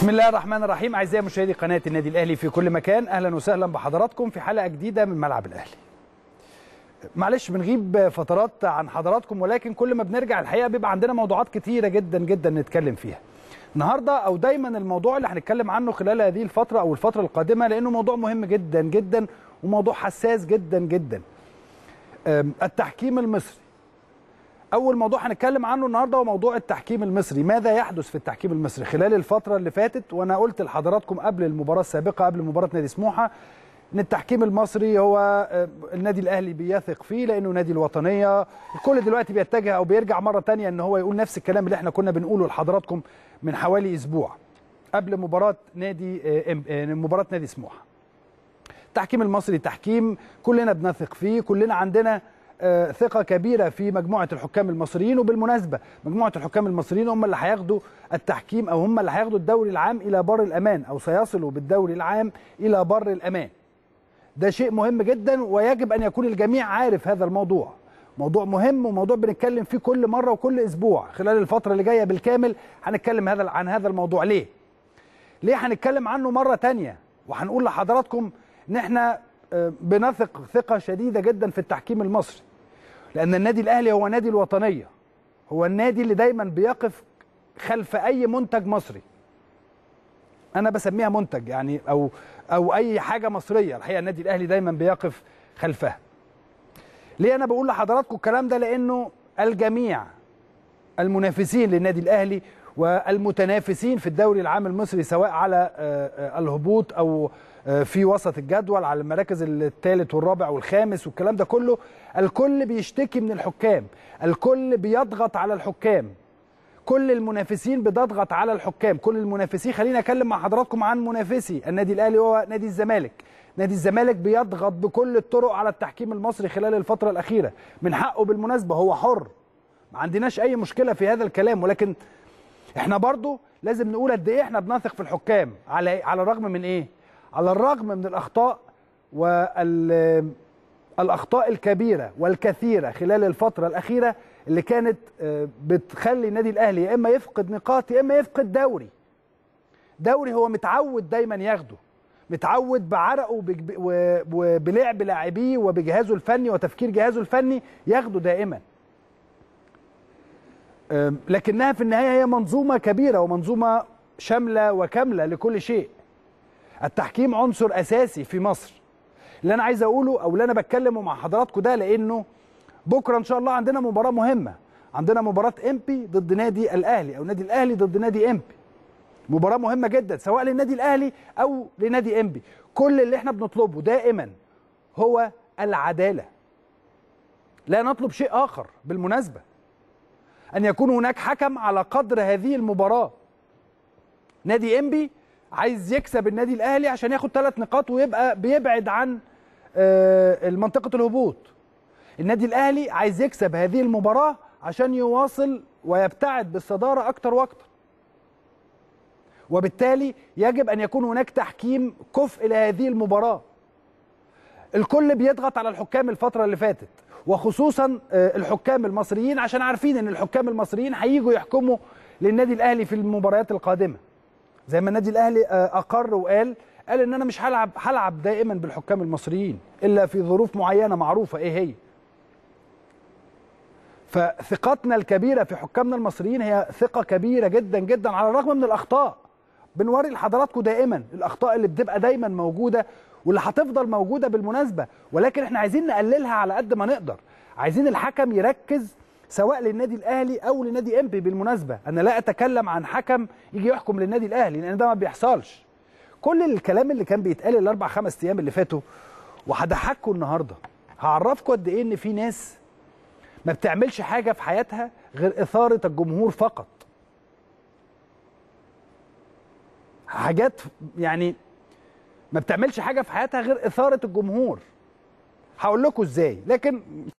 بسم الله الرحمن الرحيم اعزائي مشاهدي قناه النادي الاهلي في كل مكان اهلا وسهلا بحضراتكم في حلقه جديده من ملعب الاهلي معلش بنغيب فترات عن حضراتكم ولكن كل ما بنرجع الحقيقه بيبقى عندنا موضوعات كتيره جدا جدا نتكلم فيها النهارده او دايما الموضوع اللي هنتكلم عنه خلال هذه الفتره او الفتره القادمه لانه موضوع مهم جدا جدا وموضوع حساس جدا جدا التحكيم المصري اول موضوع هنتكلم عنه النهارده هو موضوع التحكيم المصري ماذا يحدث في التحكيم المصري خلال الفتره اللي فاتت وانا قلت لحضراتكم قبل المباراه السابقه قبل مباراه نادي سموحه ان التحكيم المصري هو آه، النادي الاهلي بيثق فيه لانه نادي الوطنيه الكل دلوقتي بيتجه او بيرجع مره تانية ان هو يقول نفس الكلام اللي احنا كنا بنقوله لحضراتكم من حوالي اسبوع قبل مباراه نادي آه، آه، مباراه نادي سموحه التحكيم المصري تحكيم كلنا بنثق فيه كلنا عندنا آه، ثقه كبيره في مجموعه الحكام المصريين وبالمناسبه مجموعه الحكام المصريين هم اللي هياخدوا التحكيم او هم اللي هياخدوا الدوري العام الى بر الامان او سيصلوا بالدوري العام الى بر الامان ده شيء مهم جدا ويجب ان يكون الجميع عارف هذا الموضوع موضوع مهم وموضوع بنتكلم فيه كل مره وكل اسبوع خلال الفتره اللي جايه بالكامل هنتكلم هذا عن هذا الموضوع ليه ليه هنتكلم عنه مره تانية وهنقول لحضراتكم ان احنا آه، بنثق ثقه شديده جدا في التحكيم المصري لأن النادي الأهلي هو نادي الوطنية هو النادي اللي دايما بيقف خلف أي منتج مصري أنا بسميها منتج يعني أو أو أي حاجة مصرية الحقيقة النادي الأهلي دايما بيقف خلفها ليه أنا بقول لحضراتكم الكلام ده لأنه الجميع المنافسين للنادي الأهلي والمتنافسين في الدوري العام المصري سواء على آه، آه، الهبوط أو آه، في وسط الجدول على المراكز الثالث والرابع والخامس والكلام ده كله الكل بيشتكي من الحكام الكل بيضغط على الحكام كل المنافسين بتضغط على الحكام كل المنافسين خلينا اكلم مع حضراتكم عن منافسي النادي الاهلي هو نادي الزمالك نادي الزمالك بيضغط بكل الطرق على التحكيم المصري خلال الفتره الاخيره من حقه بالمناسبه هو حر ما عندناش اي مشكله في هذا الكلام ولكن احنا برضو لازم نقول قد ايه احنا بنثق في الحكام على إيه؟ على الرغم من ايه على الرغم من الأخطاء والأخطاء الكبيرة والكثيرة خلال الفترة الأخيرة اللي كانت آه، بتخلي النادي الأهلي يا إما يفقد نقاط يا إما يفقد دوري دوري هو متعود دايما ياخده متعود بعرقه وبلعب لاعبيه وبجهازه الفني وتفكير جهازه الفني ياخده دائما لكنها في النهايه هي منظومه كبيره ومنظومه شامله وكامله لكل شيء التحكيم عنصر اساسي في مصر اللي انا عايز اقوله او اللي انا بتكلمه مع حضراتكم ده لانه بكره ان شاء الله عندنا مباراه مهمه عندنا مباراه امبي ضد نادي الاهلي او نادي الاهلي ضد نادي امبي مباراه مهمه جدا سواء للنادي الاهلي او لنادي امبي كل اللي احنا بنطلبه دائما هو العداله لا نطلب شيء اخر بالمناسبه ان يكون هناك حكم على قدر هذه المباراه نادي امبي عايز يكسب النادي الاهلي عشان ياخد ثلاث نقاط ويبقى بيبعد عن آه، منطقه الهبوط النادي الاهلي عايز يكسب هذه المباراه عشان يواصل ويبتعد بالصداره اكتر واكتر وبالتالي يجب ان يكون هناك تحكيم كفء لهذه المباراه الكل بيضغط على الحكام الفتره اللي فاتت وخصوصا آه، الحكام المصريين عشان عارفين ان الحكام المصريين هيجوا يحكموا للنادي الاهلي في المباريات القادمه زي ما النادي الاهلي آه، اقر وقال قال ان انا مش هلعب هلعب دائما بالحكام المصريين الا في ظروف معينه معروفه ايه هي فثقتنا الكبيره في حكامنا المصريين هي ثقه كبيره جدا جدا على الرغم من الاخطاء بنوري لحضراتكم دائما الاخطاء اللي بتبقى دايما موجوده واللي هتفضل موجوده بالمناسبه ولكن احنا عايزين نقللها على قد ما نقدر عايزين الحكم يركز سواء للنادي الاهلي او لنادي امبي بالمناسبه انا لا اتكلم عن حكم يجي يحكم للنادي الاهلي لان ده ما بيحصلش كل الكلام اللي كان بيتقال الاربع خمس ايام اللي فاتوا وهضحككم النهارده هعرفكم قد ايه ان في ناس ما بتعملش حاجه في حياتها غير اثاره الجمهور فقط حاجات يعني ما بتعملش حاجه في حياتها غير اثاره الجمهور هقول لكم ازاي لكن